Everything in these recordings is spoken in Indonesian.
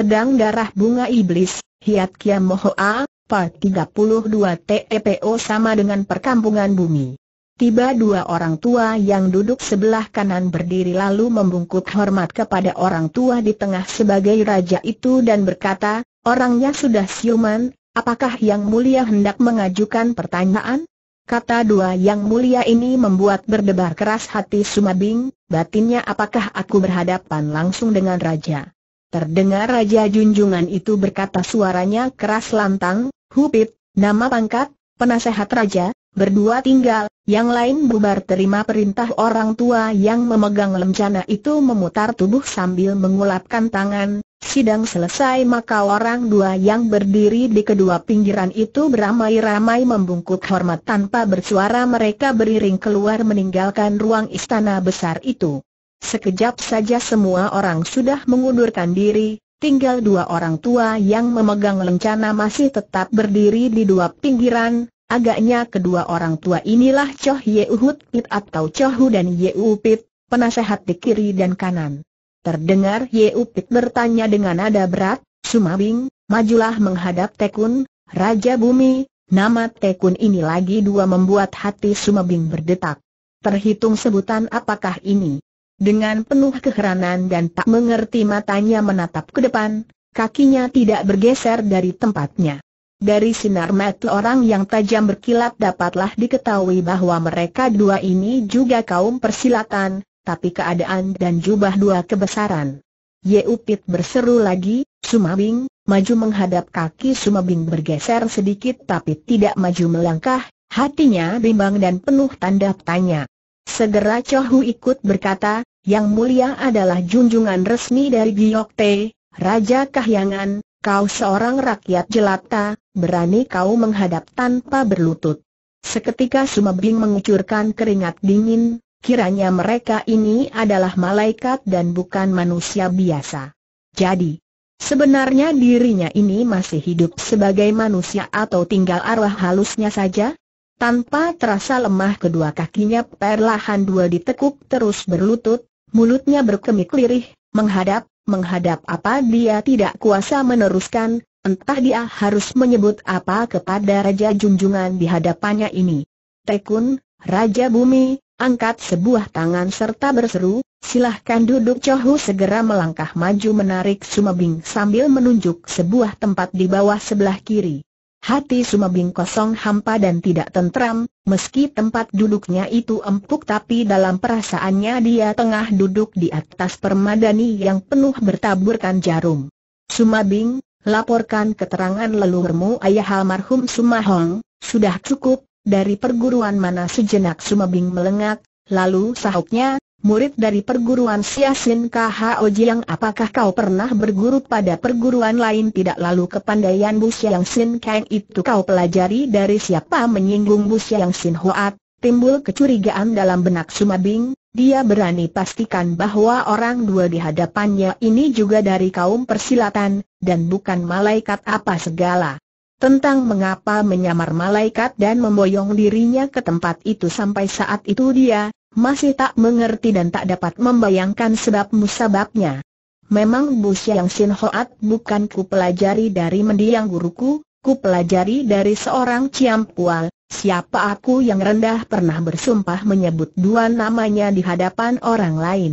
Pedang Darah Bunga Iblis, Hiat Kiam Mohoa, Pa 32 TEPO sama dengan perkampungan bumi. Tiba dua orang tua yang duduk sebelah kanan berdiri lalu membungkuk hormat kepada orang tua di tengah sebagai raja itu dan berkata, orangnya sudah siuman, apakah yang mulia hendak mengajukan pertanyaan? Kata dua yang mulia ini membuat berdebar keras hati Sumabing, batinnya apakah aku berhadapan langsung dengan raja. Terdengar Raja Junjungan itu berkata suaranya keras lantang, Hupit, nama pangkat, penasehat Raja, berdua tinggal, yang lain bubar terima perintah orang tua yang memegang lencana itu memutar tubuh sambil mengulapkan tangan, sidang selesai maka orang dua yang berdiri di kedua pinggiran itu beramai-ramai membungkuk hormat tanpa bersuara mereka beriring keluar meninggalkan ruang istana besar itu. Sekejap saja semua orang sudah mengundurkan diri, tinggal dua orang tua yang memegang lencana masih tetap berdiri di dua pinggiran, agaknya kedua orang tua inilah Choh Yehut Pit atau Chohu dan Yeupit, penasehat di kiri dan kanan. Terdengar Yeupit bertanya dengan nada berat, Sumabing, majulah menghadap Tekun, Raja Bumi, Nama Tekun ini lagi dua membuat hati Sumabing berdetak. Terhitung sebutan apakah ini? Dengan penuh keheranan dan tak mengerti matanya menatap ke depan, kakinya tidak bergeser dari tempatnya. Dari sinar mata orang yang tajam berkilat dapatlah diketahui bahwa mereka dua ini juga kaum persilatan, tapi keadaan dan jubah dua kebesaran. Ye Upit berseru lagi, Sumabing, maju menghadap kaki Sumabing bergeser sedikit tapi tidak maju melangkah, hatinya bimbang dan penuh tanda tanya. Segera Chohu ikut berkata, yang mulia adalah junjungan resmi dari Giokte, Raja Kahyangan, kau seorang rakyat jelata, berani kau menghadap tanpa berlutut. Seketika Sumabing mengucurkan keringat dingin, kiranya mereka ini adalah malaikat dan bukan manusia biasa. Jadi, sebenarnya dirinya ini masih hidup sebagai manusia atau tinggal arwah halusnya saja? Tanpa terasa lemah kedua kakinya perlahan dua ditekuk terus berlutut, Mulutnya berkemik lirih, menghadap, menghadap apa dia tidak kuasa meneruskan, entah dia harus menyebut apa kepada Raja Junjungan di hadapannya ini. Tekun, Raja Bumi, angkat sebuah tangan serta berseru, silahkan duduk Chohu segera melangkah maju menarik Sumabing sambil menunjuk sebuah tempat di bawah sebelah kiri. Hati Sumabing kosong hampa dan tidak tentram, Meski tempat duduknya itu empuk tapi dalam perasaannya dia tengah duduk di atas permadani yang penuh bertaburkan jarum. Sumabing, laporkan keterangan leluhurmu ayah almarhum Sumahong, sudah cukup, dari perguruan mana sejenak Sumabing melengak, lalu sahutnya, murid dari perguruan Siasin KHO Jiang apakah kau pernah berguru pada perguruan lain tidak lalu kepandaian Bu yang Sin Kang itu kau pelajari dari siapa menyinggung Bu yang Sin Hoat, timbul kecurigaan dalam benak Sumabing, dia berani pastikan bahwa orang dua di hadapannya ini juga dari kaum persilatan, dan bukan malaikat apa segala. Tentang mengapa menyamar malaikat dan memboyong dirinya ke tempat itu sampai saat itu dia, masih tak mengerti dan tak dapat membayangkan sebab musababnya. Memang Bu yang Sin Hoat bukan ku pelajari dari mendiang guruku, ku pelajari dari seorang Ciam Pual, siapa aku yang rendah pernah bersumpah menyebut dua namanya di hadapan orang lain.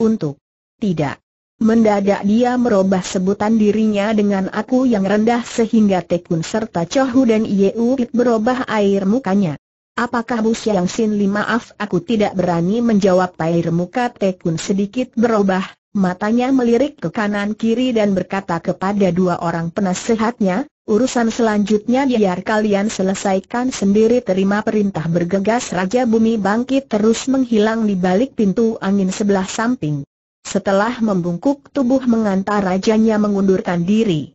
Untuk tidak. Mendadak dia merubah sebutan dirinya dengan aku yang rendah sehingga Tekun serta Chohu dan Yeu berubah air mukanya. Apakah Bu Siang Sin Li maaf aku tidak berani menjawab Pair muka Tekun sedikit berubah, matanya melirik ke kanan kiri dan berkata kepada dua orang penasehatnya, urusan selanjutnya biar kalian selesaikan sendiri terima perintah bergegas Raja Bumi bangkit terus menghilang di balik pintu angin sebelah samping. Setelah membungkuk tubuh mengantar rajanya mengundurkan diri.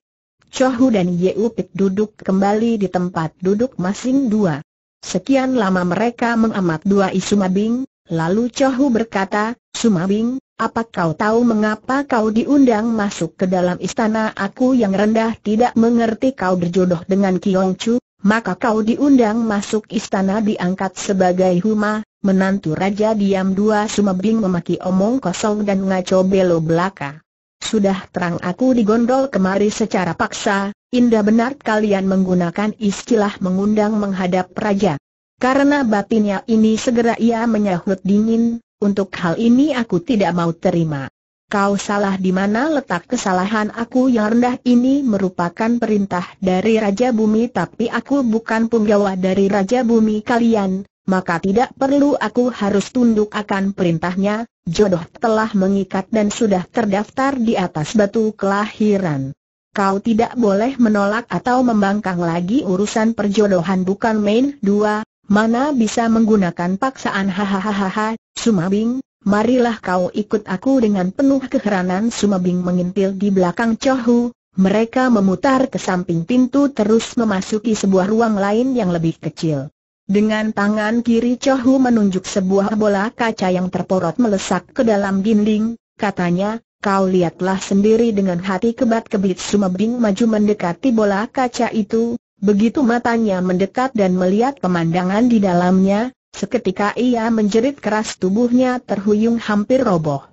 Chohu dan Yeupit duduk kembali di tempat duduk masing dua. Sekian lama mereka mengamat dua Isumabing, lalu Chohu berkata, Sumabing, apa kau tahu mengapa kau diundang masuk ke dalam istana aku yang rendah tidak mengerti kau berjodoh dengan Kiong Chu, maka kau diundang masuk istana diangkat sebagai Huma, menantu Raja Diam Dua Sumabing memaki omong kosong dan ngaco belo belaka. Sudah terang aku digondol kemari secara paksa, Indah benar kalian menggunakan istilah mengundang menghadap raja. Karena batinnya ini segera ia menyahut dingin, untuk hal ini aku tidak mau terima. Kau salah di mana letak kesalahan aku yang rendah ini merupakan perintah dari Raja Bumi tapi aku bukan penggawa dari Raja Bumi kalian, maka tidak perlu aku harus tunduk akan perintahnya, jodoh telah mengikat dan sudah terdaftar di atas batu kelahiran. Kau tidak boleh menolak atau membangkang lagi urusan perjodohan bukan main dua, mana bisa menggunakan paksaan hahaha, Sumabing, marilah kau ikut aku dengan penuh keheranan Sumabing mengintil di belakang Chohu, mereka memutar ke samping pintu terus memasuki sebuah ruang lain yang lebih kecil. Dengan tangan kiri Chohu menunjuk sebuah bola kaca yang terporot melesak ke dalam dinding, katanya, Kau lihatlah sendiri dengan hati kebat-kebit Sumebing maju mendekati bola kaca itu, begitu matanya mendekat dan melihat pemandangan di dalamnya, seketika ia menjerit keras tubuhnya terhuyung hampir roboh.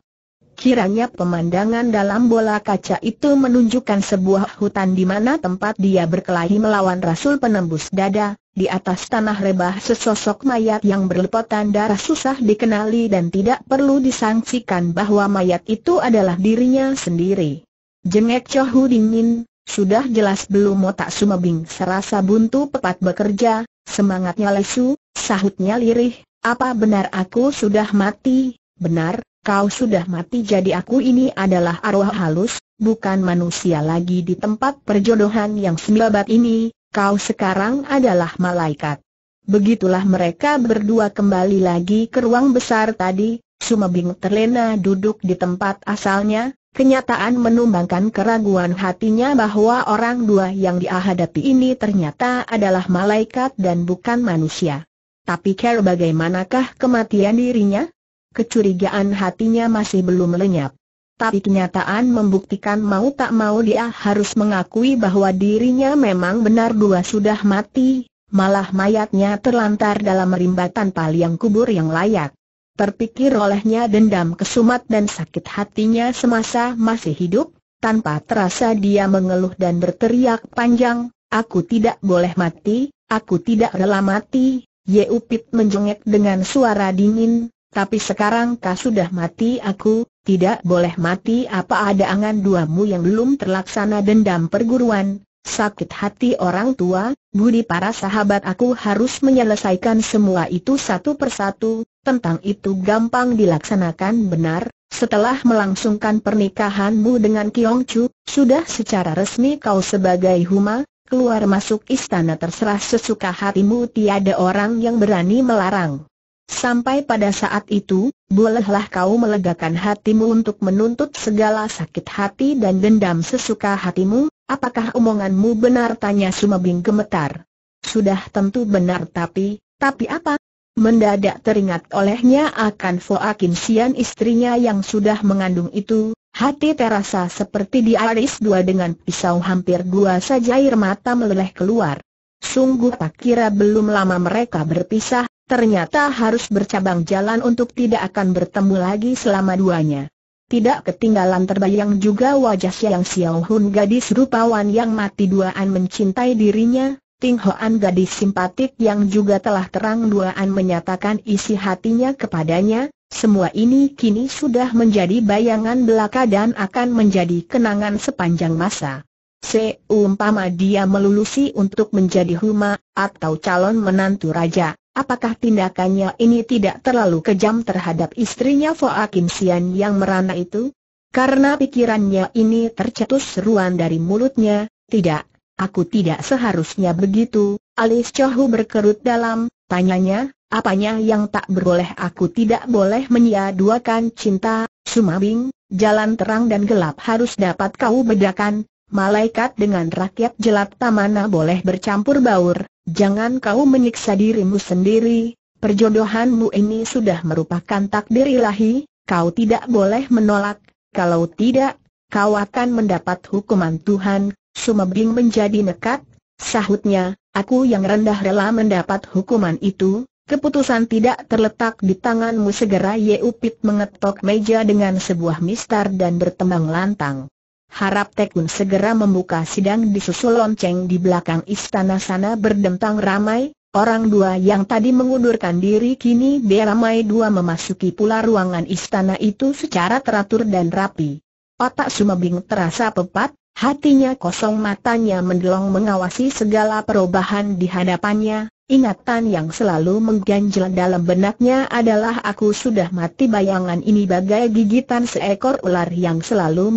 Kiranya pemandangan dalam bola kaca itu menunjukkan sebuah hutan di mana tempat dia berkelahi melawan Rasul penembus dada, di atas tanah rebah sesosok mayat yang berlepotan darah susah dikenali dan tidak perlu disangsikan bahwa mayat itu adalah dirinya sendiri. Jengek Chohu dingin, sudah jelas belum otak sumbing. serasa buntu pepat bekerja, semangatnya lesu, sahutnya lirih, apa benar aku sudah mati, benar, kau sudah mati jadi aku ini adalah arwah halus, bukan manusia lagi di tempat perjodohan yang semilabat ini, kau sekarang adalah malaikat. Begitulah mereka berdua kembali lagi ke ruang besar tadi, Sumabing terlena duduk di tempat asalnya, kenyataan menumbangkan keraguan hatinya bahwa orang dua yang dihadapi ini ternyata adalah malaikat dan bukan manusia. Tapi care bagaimanakah kematian dirinya? Kecurigaan hatinya masih belum lenyap tapi kenyataan membuktikan mau tak mau dia harus mengakui bahwa dirinya memang benar dua sudah mati, malah mayatnya terlantar dalam rimba tanpa liang kubur yang layak. Terpikir olehnya dendam kesumat dan sakit hatinya semasa masih hidup, tanpa terasa dia mengeluh dan berteriak panjang, aku tidak boleh mati, aku tidak rela mati, Yeupit menjengek dengan suara dingin, tapi sekarang kau sudah mati aku, tidak boleh mati apa ada angan duamu yang belum terlaksana dendam perguruan, sakit hati orang tua, budi para sahabat aku harus menyelesaikan semua itu satu persatu, tentang itu gampang dilaksanakan benar, setelah melangsungkan pernikahanmu dengan Kiong Chu, sudah secara resmi kau sebagai Huma, keluar masuk istana terserah sesuka hatimu tiada orang yang berani melarang. Sampai pada saat itu, bolehlah kau melegakan hatimu untuk menuntut segala sakit hati dan dendam sesuka hatimu, apakah omonganmu benar? Tanya Sumebing gemetar. Sudah tentu benar tapi, tapi apa? Mendadak teringat olehnya akan Foakin Sian istrinya yang sudah mengandung itu, hati terasa seperti diaris dua dengan pisau hampir dua saja air mata meleleh keluar. Sungguh tak kira belum lama mereka berpisah, Ternyata harus bercabang jalan untuk tidak akan bertemu lagi selama duanya. Tidak ketinggalan terbayang juga wajah Xiang Xiaohun gadis rupawan yang mati duaan mencintai dirinya, Ting Hoan gadis simpatik yang juga telah terang duaan menyatakan isi hatinya kepadanya, semua ini kini sudah menjadi bayangan belaka dan akan menjadi kenangan sepanjang masa. Seumpama dia melulusi untuk menjadi huma, atau calon menantu raja, Apakah tindakannya ini tidak terlalu kejam terhadap istrinya Foa Kim Sian yang merana itu? Karena pikirannya ini tercetus seruan dari mulutnya, tidak, aku tidak seharusnya begitu, alis Chohu berkerut dalam, tanyanya, apanya yang tak berboleh aku tidak boleh menyiaduakan cinta, Sumabing, jalan terang dan gelap harus dapat kau bedakan, malaikat dengan rakyat jelat mana boleh bercampur baur, Jangan kau menyiksa dirimu sendiri, perjodohanmu ini sudah merupakan takdir ilahi, kau tidak boleh menolak, kalau tidak, kau akan mendapat hukuman Tuhan, Sumebing menjadi nekat, sahutnya, aku yang rendah rela mendapat hukuman itu, Keputusan tidak terletak di tanganmu segera Yeupit mengetok meja dengan sebuah mistar dan bertembang lantang. Harap Tekun segera membuka sidang di disusul lonceng di belakang istana sana berdentang ramai, orang dua yang tadi mengundurkan diri kini beramai dua memasuki pula ruangan istana itu secara teratur dan rapi. Otak Sumabing terasa pepat, hatinya kosong matanya mendelong mengawasi segala perubahan di hadapannya, Ingatan yang selalu mengganjal dalam benaknya adalah aku sudah mati bayangan ini bagai gigitan seekor ular yang selalu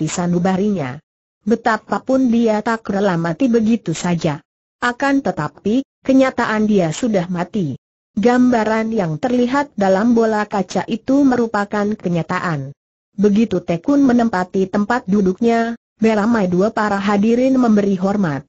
di sanubarinya. Betapapun dia tak rela mati begitu saja. Akan tetapi, kenyataan dia sudah mati. Gambaran yang terlihat dalam bola kaca itu merupakan kenyataan. Begitu Tekun menempati tempat duduknya, beramai dua para hadirin memberi hormat.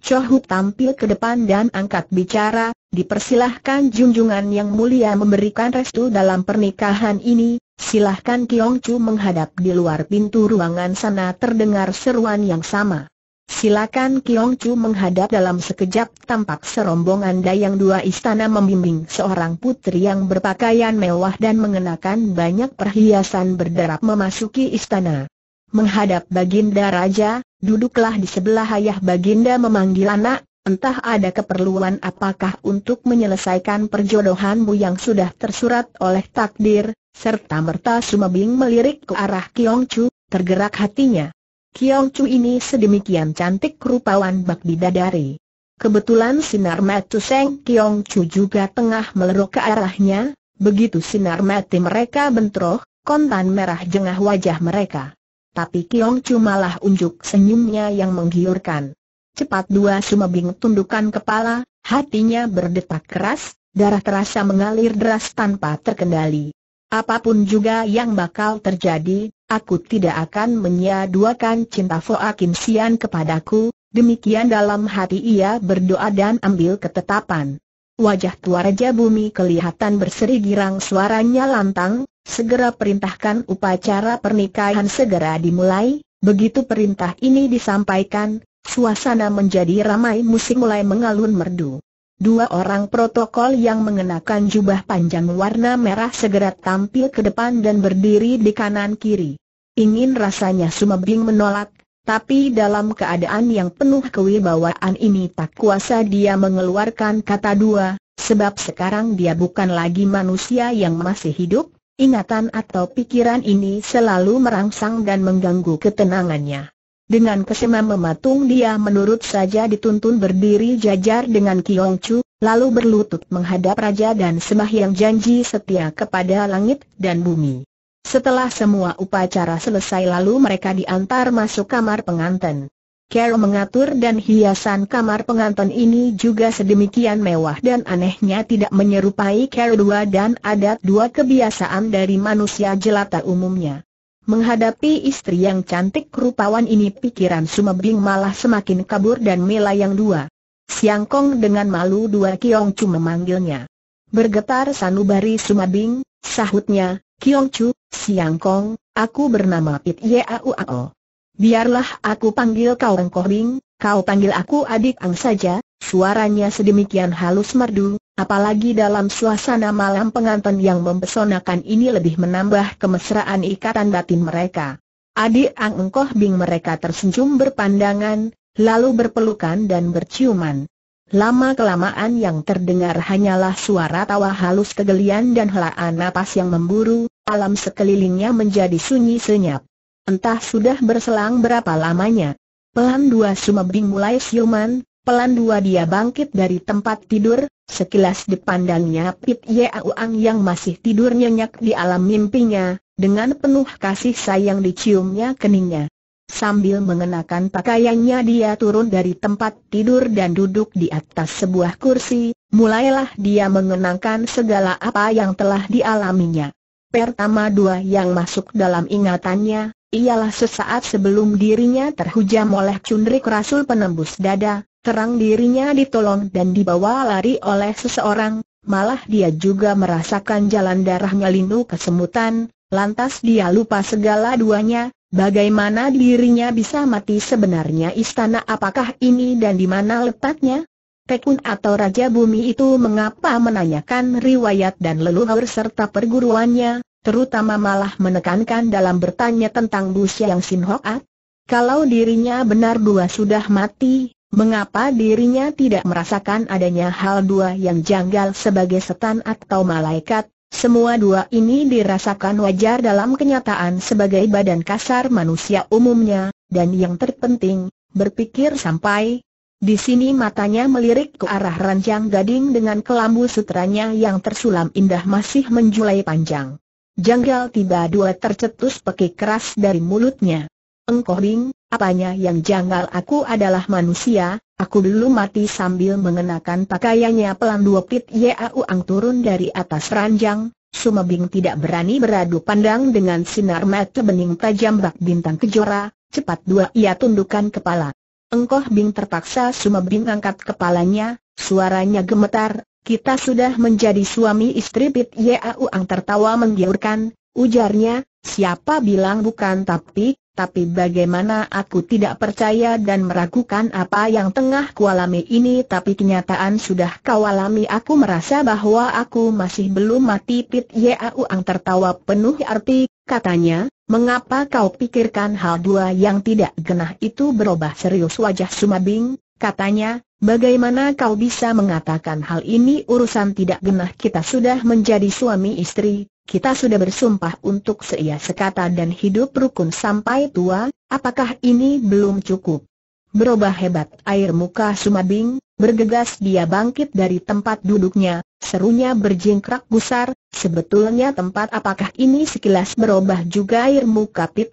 Chohu tampil ke depan dan angkat bicara, dipersilahkan junjungan yang mulia memberikan restu dalam pernikahan ini, silahkan Kiong Chu menghadap di luar pintu ruangan sana terdengar seruan yang sama. Silakan Kiong Chu menghadap dalam sekejap tampak serombongan dayang dua istana membimbing seorang putri yang berpakaian mewah dan mengenakan banyak perhiasan berderap memasuki istana. Menghadap Baginda Raja, duduklah di sebelah ayah baginda memanggil anak, entah ada keperluan apakah untuk menyelesaikan perjodohanmu yang sudah tersurat oleh takdir, serta merta Sumabing melirik ke arah Kiong Chu, tergerak hatinya. Kiong Chu ini sedemikian cantik rupawan bak bidadari. Kebetulan sinar mata Seng Kiong Chu juga tengah melerok ke arahnya, begitu sinar mati mereka bentroh, kontan merah jengah wajah mereka. Tapi Kiong malah unjuk senyumnya yang menggiurkan. Cepat dua sumebing tundukan kepala, hatinya berdetak keras, darah terasa mengalir deras tanpa terkendali. Apapun juga yang bakal terjadi, aku tidak akan menyaduakan cinta Foa Sian kepadaku, demikian dalam hati ia berdoa dan ambil ketetapan. Wajah tua Raja Bumi kelihatan berseri girang suaranya lantang, segera perintahkan upacara pernikahan segera dimulai, begitu perintah ini disampaikan, suasana menjadi ramai musik mulai mengalun merdu. Dua orang protokol yang mengenakan jubah panjang warna merah segera tampil ke depan dan berdiri di kanan kiri. Ingin rasanya Sumabing menolak, tapi dalam keadaan yang penuh kewibawaan ini tak kuasa dia mengeluarkan kata dua, sebab sekarang dia bukan lagi manusia yang masih hidup, ingatan atau pikiran ini selalu merangsang dan mengganggu ketenangannya. Dengan kesemam mematung dia menurut saja dituntun berdiri jajar dengan Kiong Chu, lalu berlutut menghadap raja dan sembahyang janji setia kepada langit dan bumi. Setelah semua upacara selesai lalu mereka diantar masuk kamar pengantin. Carol mengatur dan hiasan kamar pengantin ini juga sedemikian mewah dan anehnya tidak menyerupai Carol dua dan adat dua kebiasaan dari manusia jelata umumnya. Menghadapi istri yang cantik rupawan ini pikiran Sumebing malah semakin kabur dan mela yang dua. Siang Kong dengan malu dua Kiong Chu memanggilnya. Bergetar sanubari Sumebing, sahutnya, Kiong Chu, Siang Kong, aku bernama Pit Yauao. Biarlah aku panggil kau Engkoh Bing, kau panggil aku adik Ang saja, suaranya sedemikian halus merdu, apalagi dalam suasana malam pengantin yang mempesonakan ini lebih menambah kemesraan ikatan batin mereka. Adik Ang Engkoh Bing mereka tersenyum berpandangan, lalu berpelukan dan berciuman. Lama-kelamaan yang terdengar hanyalah suara tawa halus kegelian dan helaan napas yang memburu, alam sekelilingnya menjadi sunyi senyap. Entah sudah berselang berapa lamanya. Pelan dua sumebing mulai siuman, pelan dua dia bangkit dari tempat tidur, sekilas dipandangnya Pit Yauang yang masih tidur nyenyak di alam mimpinya, dengan penuh kasih sayang diciumnya keningnya. Sambil mengenakan pakaiannya dia turun dari tempat tidur dan duduk di atas sebuah kursi, mulailah dia mengenangkan segala apa yang telah dialaminya. Pertama dua yang masuk dalam ingatannya, ialah sesaat sebelum dirinya terhujam oleh cundrik rasul penembus dada, terang dirinya ditolong dan dibawa lari oleh seseorang, malah dia juga merasakan jalan darahnya lindu kesemutan, lantas dia lupa segala duanya, bagaimana dirinya bisa mati sebenarnya istana apakah ini dan di mana letaknya, Tekun atau Raja Bumi itu mengapa menanyakan riwayat dan leluhur serta perguruannya, terutama malah menekankan dalam bertanya tentang Bu yang Sin Hoat? Kalau dirinya benar dua sudah mati, mengapa dirinya tidak merasakan adanya hal dua yang janggal sebagai setan atau malaikat? Semua dua ini dirasakan wajar dalam kenyataan sebagai badan kasar manusia umumnya, dan yang terpenting, berpikir sampai, di sini matanya melirik ke arah ranjang gading dengan kelambu sutranya yang tersulam indah masih menjulai panjang. Janggal tiba dua tercetus peki keras dari mulutnya. Engkau ring, apanya yang janggal aku adalah manusia, aku dulu mati sambil mengenakan pakaiannya pelan dua pit uang turun dari atas ranjang, Sumabing tidak berani beradu pandang dengan sinar mata bening tajam bak bintang kejora, cepat dua ia tundukkan kepala. Engkoh Bing terpaksa Suma Bing angkat kepalanya, suaranya gemetar, kita sudah menjadi suami istri Pit Yauang tertawa menggiurkan, ujarnya, siapa bilang bukan tapi, tapi bagaimana aku tidak percaya dan meragukan apa yang tengah kualami ini tapi kenyataan sudah kualami aku merasa bahwa aku masih belum mati Pit ang tertawa penuh arti, katanya, mengapa kau pikirkan hal dua yang tidak genah itu berubah serius wajah Sumabing, katanya, Bagaimana kau bisa mengatakan hal ini urusan tidak genah kita sudah menjadi suami istri, kita sudah bersumpah untuk seia sekata dan hidup rukun sampai tua, apakah ini belum cukup? Berubah hebat air muka Sumabing, bergegas dia bangkit dari tempat duduknya, serunya berjingkrak gusar, sebetulnya tempat apakah ini sekilas berubah juga air muka Pit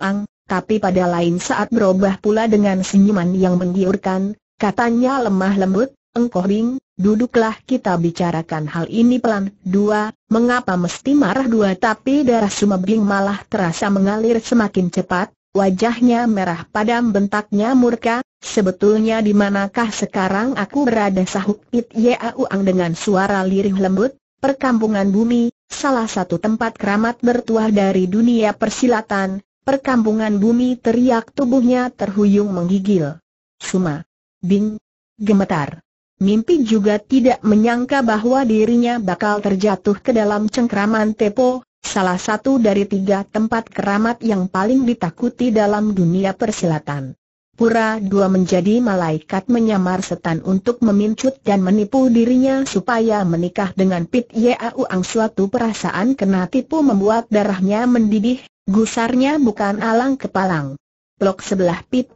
Ang, tapi pada lain saat berubah pula dengan senyuman yang menggiurkan, Katanya lemah lembut, engkau ring, duduklah kita bicarakan hal ini pelan. Dua, mengapa mesti marah dua tapi darah sumabing malah terasa mengalir semakin cepat, wajahnya merah padam bentaknya murka, sebetulnya di manakah sekarang aku berada sahuk Ya Yauang dengan suara lirih lembut, perkampungan bumi, salah satu tempat keramat bertuah dari dunia persilatan, perkampungan bumi teriak tubuhnya terhuyung menggigil. Suma bing, gemetar. Mimpi juga tidak menyangka bahwa dirinya bakal terjatuh ke dalam cengkraman Tepo, salah satu dari tiga tempat keramat yang paling ditakuti dalam dunia persilatan. Pura dua menjadi malaikat menyamar setan untuk memincut dan menipu dirinya supaya menikah dengan Pit Yau Ang suatu perasaan kena tipu membuat darahnya mendidih, gusarnya bukan alang kepalang. Blok sebelah pit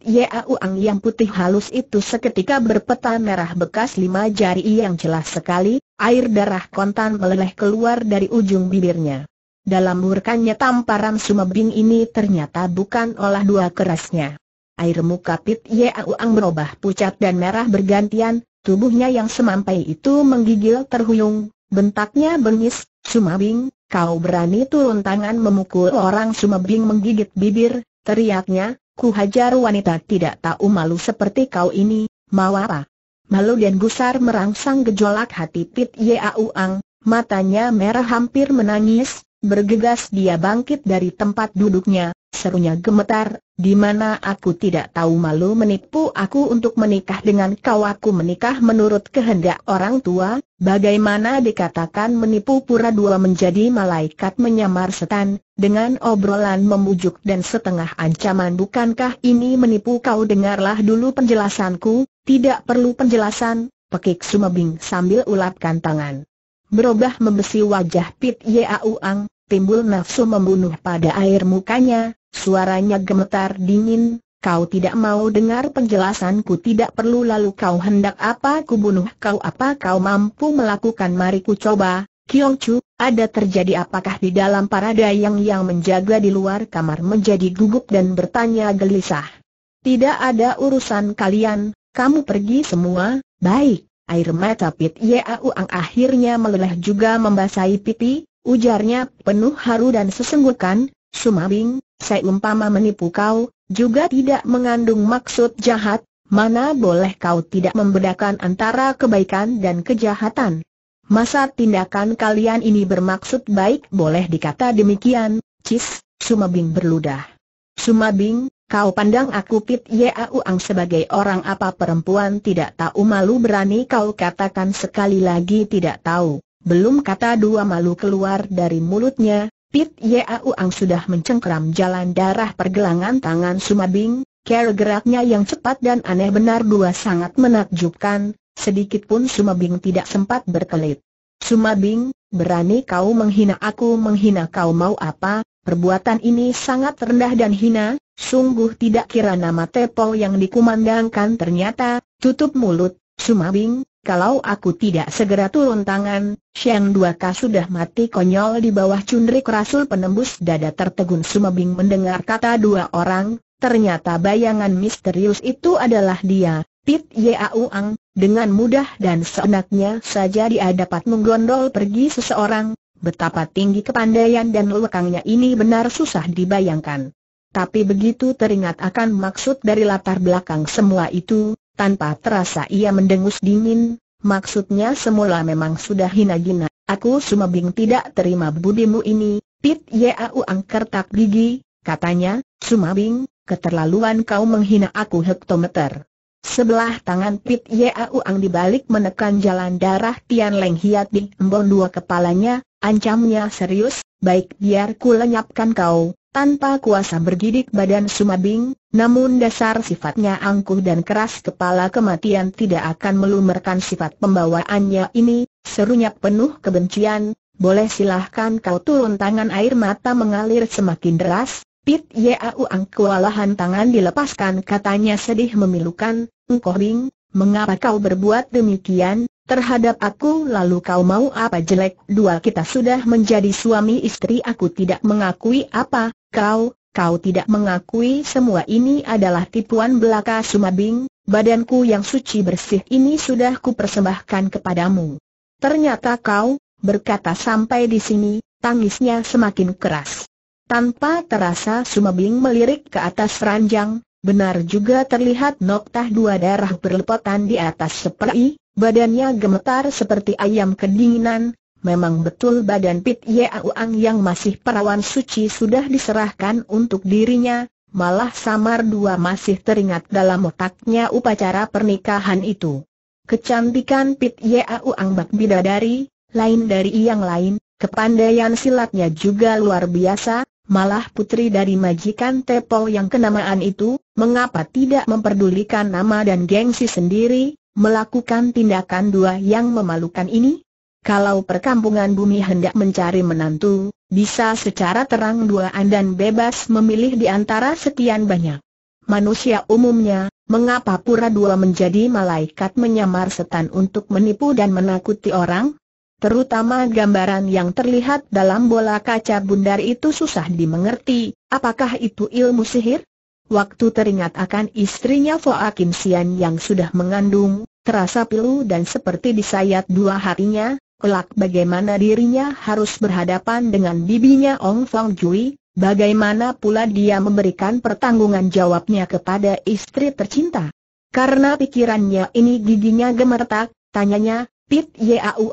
Yau Ang yang putih halus itu seketika berpeta merah bekas lima jari yang jelas sekali, air darah kontan meleleh keluar dari ujung bibirnya. Dalam murkannya tamparan sumebing ini ternyata bukan olah dua kerasnya. Air muka Pit Yau Ang berubah pucat dan merah bergantian, tubuhnya yang semampai itu menggigil terhuyung, bentaknya bengis, Sumabing, kau berani turun tangan memukul orang Sumabing menggigit bibir, Teriaknya, ku hajar wanita tidak tahu malu seperti kau ini, mau apa? Malu dan gusar merangsang gejolak hati Pit Yau Ang. matanya merah hampir menangis, bergegas dia bangkit dari tempat duduknya, serunya gemetar, di mana aku tidak tahu malu menipu aku untuk menikah dengan kau aku menikah menurut kehendak orang tua, bagaimana dikatakan menipu pura dua menjadi malaikat menyamar setan, dengan obrolan membujuk dan setengah ancaman bukankah ini menipu kau dengarlah dulu penjelasanku, tidak perlu penjelasan, pekik Sumebing sambil ulapkan tangan. Berubah membesi wajah Pit Yauang, timbul nafsu membunuh pada air mukanya, suaranya gemetar dingin, kau tidak mau dengar penjelasanku tidak perlu lalu kau hendak apa ku bunuh kau apa kau mampu melakukan mari ku coba, Kiong Chu, ada terjadi apakah di dalam para dayang yang menjaga di luar kamar menjadi gugup dan bertanya gelisah. Tidak ada urusan kalian, kamu pergi semua, baik. Air mata Pit Ang akhirnya meleleh juga membasahi pipi, ujarnya penuh haru dan sesenggukan, Sumabing, saya umpama menipu kau, juga tidak mengandung maksud jahat, mana boleh kau tidak membedakan antara kebaikan dan kejahatan. Masa tindakan kalian ini bermaksud baik boleh dikata demikian, Cis, Sumabing berludah. Sumabing, kau pandang aku Pit Ang sebagai orang apa perempuan tidak tahu malu berani kau katakan sekali lagi tidak tahu. Belum kata dua malu keluar dari mulutnya, Pit Ang sudah mencengkram jalan darah pergelangan tangan Sumabing, care geraknya yang cepat dan aneh benar dua sangat menakjubkan, Sedikit pun Sumabing tidak sempat berkelit. Sumabing, berani kau menghina aku menghina kau mau apa, perbuatan ini sangat rendah dan hina, sungguh tidak kira nama Tepo yang dikumandangkan ternyata, tutup mulut, Sumabing, kalau aku tidak segera turun tangan, Dua Duaka sudah mati konyol di bawah cundrik rasul penembus dada tertegun Sumabing mendengar kata dua orang, ternyata bayangan misterius itu adalah dia, Pit Yau Ang, dengan mudah dan seenaknya saja dia dapat menggondol pergi seseorang, betapa tinggi kepandaian dan lekangnya ini benar susah dibayangkan. Tapi begitu teringat akan maksud dari latar belakang semua itu, tanpa terasa ia mendengus dingin, maksudnya semula memang sudah hina hina. aku sumabing tidak terima budimu ini, Pit Yau tak gigi, katanya, Sumabing, keterlaluan kau menghina aku hektometer. Sebelah tangan Pit uang dibalik menekan jalan darah Tian Leng Hiat di embon dua kepalanya, ancamnya serius, baik biar ku lenyapkan kau, tanpa kuasa bergidik badan Sumabing, namun dasar sifatnya angkuh dan keras kepala kematian tidak akan melumerkan sifat pembawaannya ini, serunya penuh kebencian, boleh silahkan kau turun tangan air mata mengalir semakin deras, Pit Yau Angkualahan tangan dilepaskan katanya sedih memilukan, Engkau Ring, mengapa kau berbuat demikian, terhadap aku lalu kau mau apa jelek? Dua kita sudah menjadi suami istri aku tidak mengakui apa, kau, kau tidak mengakui semua ini adalah tipuan belaka Sumabing, badanku yang suci bersih ini sudah kupersembahkan kepadamu. Ternyata kau, berkata sampai di sini, tangisnya semakin keras. Tanpa terasa Sumabing melirik ke atas ranjang, benar juga terlihat noktah dua darah berlepotan di atas seperi, badannya gemetar seperti ayam kedinginan, memang betul badan Pit Uang yang masih perawan suci sudah diserahkan untuk dirinya, malah samar dua masih teringat dalam otaknya upacara pernikahan itu. Kecantikan Pit Uang bak bidadari, lain dari yang lain, kepandaian silatnya juga luar biasa, Malah putri dari majikan Tepol yang kenamaan itu, mengapa tidak memperdulikan nama dan gengsi sendiri, melakukan tindakan dua yang memalukan ini? Kalau perkampungan bumi hendak mencari menantu, bisa secara terang duaan dan bebas memilih di antara sekian banyak. Manusia umumnya, mengapa pura dua menjadi malaikat menyamar setan untuk menipu dan menakuti orang? Terutama gambaran yang terlihat dalam bola kaca bundar itu susah dimengerti, apakah itu ilmu sihir? Waktu teringat akan istrinya Foa Kim Sian yang sudah mengandung, terasa pilu dan seperti disayat dua hatinya, kelak bagaimana dirinya harus berhadapan dengan bibinya Ong Fong Jui, bagaimana pula dia memberikan pertanggungan jawabnya kepada istri tercinta. Karena pikirannya ini giginya gemertak, tanyanya, Pit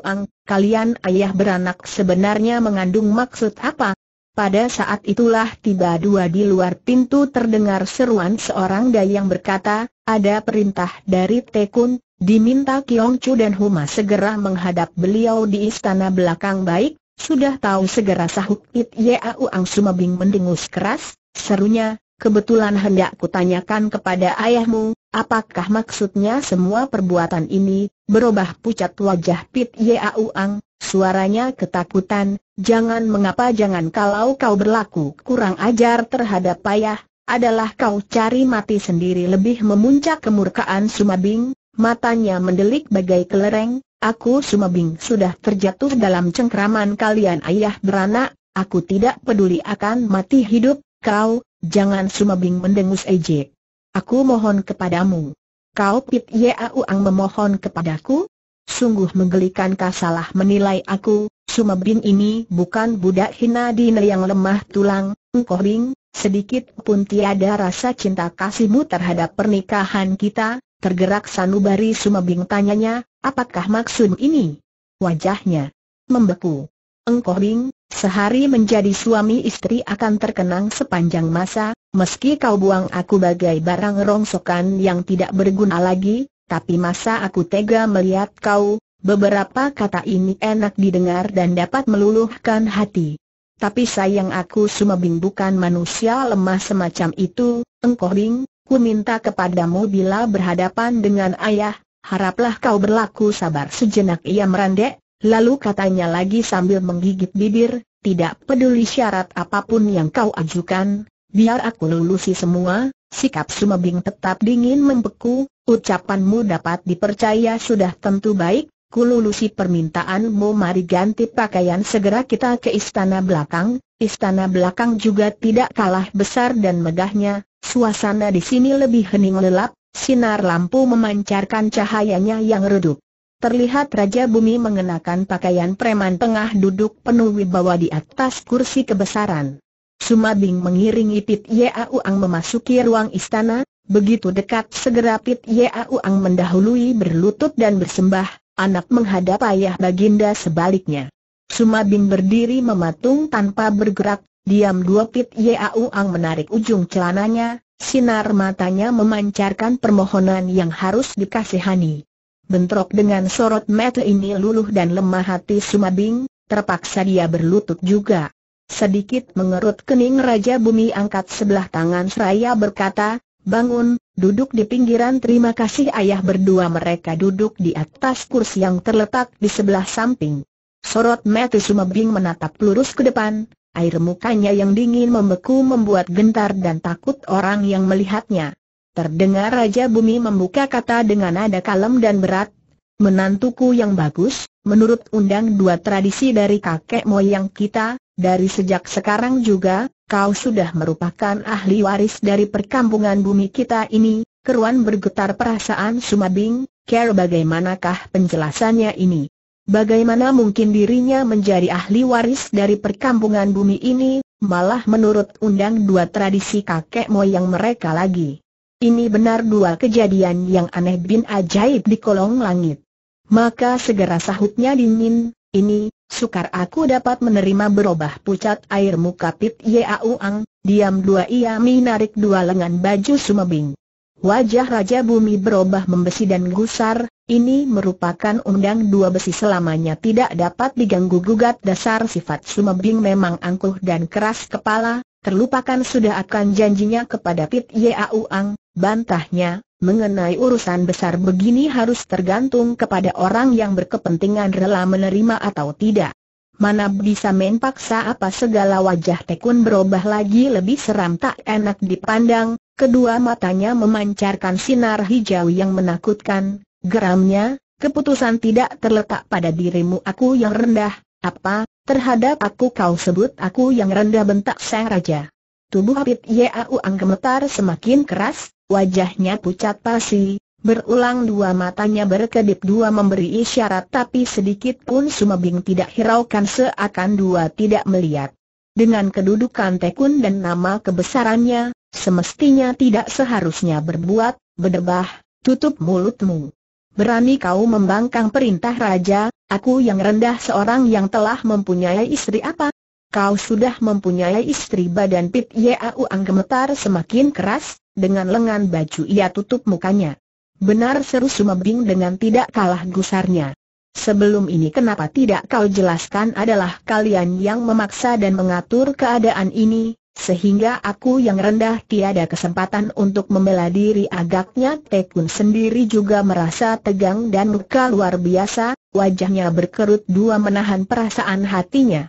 Ang, kalian ayah beranak sebenarnya mengandung maksud apa? Pada saat itulah tiba dua di luar pintu terdengar seruan seorang dayang berkata, ada perintah dari Tekun, diminta Kiong Chu dan Huma segera menghadap beliau di istana belakang baik, sudah tahu segera sahut Pit Yau Ang Sumabing mendengus keras, serunya, kebetulan hendak kutanyakan kepada ayahmu, Apakah maksudnya semua perbuatan ini? Berubah pucat wajah Pit Yauang, suaranya ketakutan, jangan mengapa jangan kalau kau berlaku kurang ajar terhadap payah, adalah kau cari mati sendiri lebih memuncak kemurkaan Sumabing, matanya mendelik bagai kelereng, aku Sumabing sudah terjatuh dalam cengkraman kalian ayah beranak, aku tidak peduli akan mati hidup, kau, jangan Sumabing mendengus ejek. Aku mohon kepadamu. Kau Pit ang memohon kepadaku? Sungguh menggelikan salah menilai aku, Sumebin ini bukan budak hina dina yang lemah tulang, engkau ring, sedikit pun tiada rasa cinta kasihmu terhadap pernikahan kita, tergerak sanubari Sumebing tanyanya, apakah maksud ini? Wajahnya membeku. Engkoh Bing, sehari menjadi suami istri akan terkenang sepanjang masa, meski kau buang aku bagai barang rongsokan yang tidak berguna lagi, tapi masa aku tega melihat kau, beberapa kata ini enak didengar dan dapat meluluhkan hati. Tapi sayang aku Bing bukan manusia lemah semacam itu, Engkoh Bing, ku minta kepadamu bila berhadapan dengan ayah, haraplah kau berlaku sabar sejenak ia merandek, Lalu katanya lagi sambil menggigit bibir, tidak peduli syarat apapun yang kau ajukan, biar aku lulusi semua, sikap Sumabing tetap dingin membeku, ucapanmu dapat dipercaya sudah tentu baik, ku lulusi permintaanmu mari ganti pakaian segera kita ke istana belakang, istana belakang juga tidak kalah besar dan megahnya, suasana di sini lebih hening lelap, sinar lampu memancarkan cahayanya yang redup. Terlihat Raja Bumi mengenakan pakaian preman tengah duduk penuh wibawa di atas kursi kebesaran. Sumabing mengiringi Pit Yauang memasuki ruang istana, begitu dekat segera Pit Yauang mendahului berlutut dan bersembah, anak menghadap ayah baginda sebaliknya. Sumabing berdiri mematung tanpa bergerak, diam dua Pit Yauang menarik ujung celananya, sinar matanya memancarkan permohonan yang harus dikasihani. Bentrok dengan sorot mata ini luluh dan lemah hati Sumabing, terpaksa dia berlutut juga. Sedikit mengerut kening Raja Bumi angkat sebelah tangan seraya berkata, Bangun, duduk di pinggiran terima kasih ayah berdua mereka duduk di atas kursi yang terletak di sebelah samping. Sorot mata Sumabing menatap lurus ke depan, air mukanya yang dingin membeku membuat gentar dan takut orang yang melihatnya. Terdengar Raja Bumi membuka kata dengan nada kalem dan berat. Menantuku yang bagus, menurut undang dua tradisi dari kakek moyang kita, dari sejak sekarang juga, kau sudah merupakan ahli waris dari perkampungan bumi kita ini, keruan bergetar perasaan Sumabing, care bagaimanakah penjelasannya ini? Bagaimana mungkin dirinya menjadi ahli waris dari perkampungan bumi ini, malah menurut undang dua tradisi kakek moyang mereka lagi? Ini benar dua kejadian yang aneh bin ajaib di kolong langit. Maka segera sahutnya dingin, ini, sukar aku dapat menerima berubah pucat air muka Pit Yau Ang, diam dua ia menarik dua lengan baju sumebing. Wajah Raja Bumi berubah membesi dan gusar, ini merupakan undang dua besi selamanya tidak dapat diganggu-gugat dasar sifat sumebing memang angkuh dan keras kepala, terlupakan sudah akan janjinya kepada Pit Yau Ang, bantahnya, mengenai urusan besar begini harus tergantung kepada orang yang berkepentingan rela menerima atau tidak. Mana bisa main paksa apa segala wajah tekun berubah lagi lebih seram tak enak dipandang, kedua matanya memancarkan sinar hijau yang menakutkan, geramnya, keputusan tidak terletak pada dirimu aku yang rendah, apa, terhadap aku kau sebut aku yang rendah bentak sang raja. Tubuh Apit Yau Ang gemetar semakin keras, Wajahnya pucat pasi, berulang dua matanya berkedip dua memberi isyarat tapi sedikit pun Sumabing tidak hiraukan seakan dua tidak melihat. Dengan kedudukan tekun dan nama kebesarannya, semestinya tidak seharusnya berbuat, berdebah, tutup mulutmu. Berani kau membangkang perintah raja, aku yang rendah seorang yang telah mempunyai istri apa? kau sudah mempunyai istri badan Pit Yau Ang gemetar semakin keras, dengan lengan baju ia tutup mukanya. Benar seru Sumebing dengan tidak kalah gusarnya. Sebelum ini kenapa tidak kau jelaskan adalah kalian yang memaksa dan mengatur keadaan ini, sehingga aku yang rendah tiada kesempatan untuk membela diri agaknya Tekun sendiri juga merasa tegang dan luka luar biasa, wajahnya berkerut dua menahan perasaan hatinya.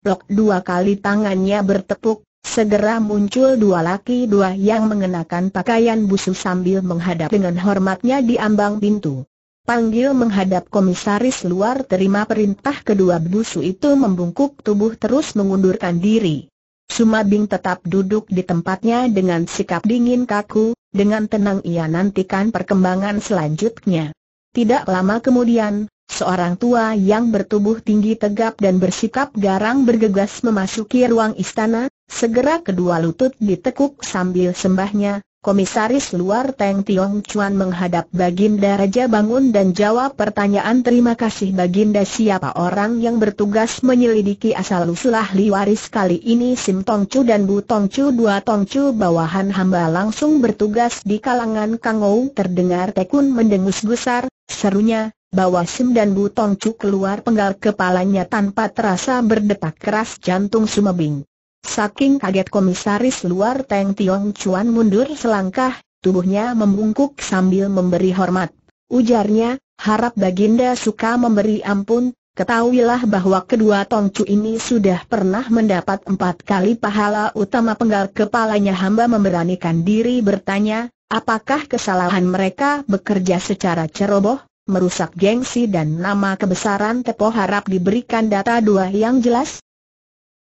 Blok dua kali tangannya bertepuk, segera muncul dua laki dua yang mengenakan pakaian busu sambil menghadap dengan hormatnya di ambang pintu. Panggil menghadap komisaris luar terima perintah kedua busu itu membungkuk tubuh terus mengundurkan diri. Sumabing tetap duduk di tempatnya dengan sikap dingin kaku, dengan tenang ia nantikan perkembangan selanjutnya. Tidak lama kemudian, Seorang tua yang bertubuh tinggi tegap dan bersikap garang bergegas memasuki ruang istana, segera kedua lutut ditekuk sambil sembahnya, Komisaris luar Teng Tiong Chuan menghadap Baginda Raja Bangun dan jawab pertanyaan terima kasih Baginda siapa orang yang bertugas menyelidiki asal-usul ahli waris kali ini Sim Tong Chu dan Bu Tong Chu dua Tong Chu bawahan hamba langsung bertugas di kalangan Kang Ou terdengar tekun mendengus gusar, serunya, Bawa Sim dan Tong Chu keluar penggal kepalanya tanpa terasa berdetak keras jantung sumebing. Saking kaget komisaris luar Teng Tiong Chuan mundur selangkah, tubuhnya membungkuk sambil memberi hormat. Ujarnya, harap Baginda suka memberi ampun, ketahuilah bahwa kedua Tong Chu ini sudah pernah mendapat empat kali pahala utama penggal kepalanya hamba memberanikan diri bertanya, apakah kesalahan mereka bekerja secara ceroboh? merusak gengsi dan nama kebesaran Tepo harap diberikan data dua yang jelas,